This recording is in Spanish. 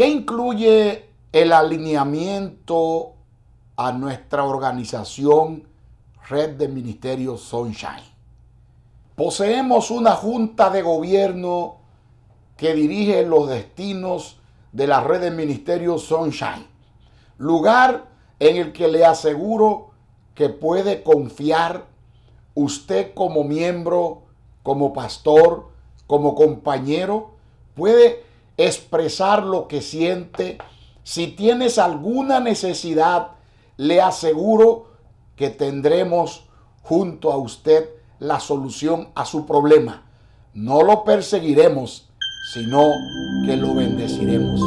¿Qué incluye el alineamiento a nuestra organización Red de Ministerios Sunshine? Poseemos una junta de gobierno que dirige los destinos de la red de ministerios Sunshine, lugar en el que le aseguro que puede confiar usted como miembro, como pastor, como compañero, puede expresar lo que siente. Si tienes alguna necesidad, le aseguro que tendremos junto a usted la solución a su problema. No lo perseguiremos, sino que lo bendeciremos.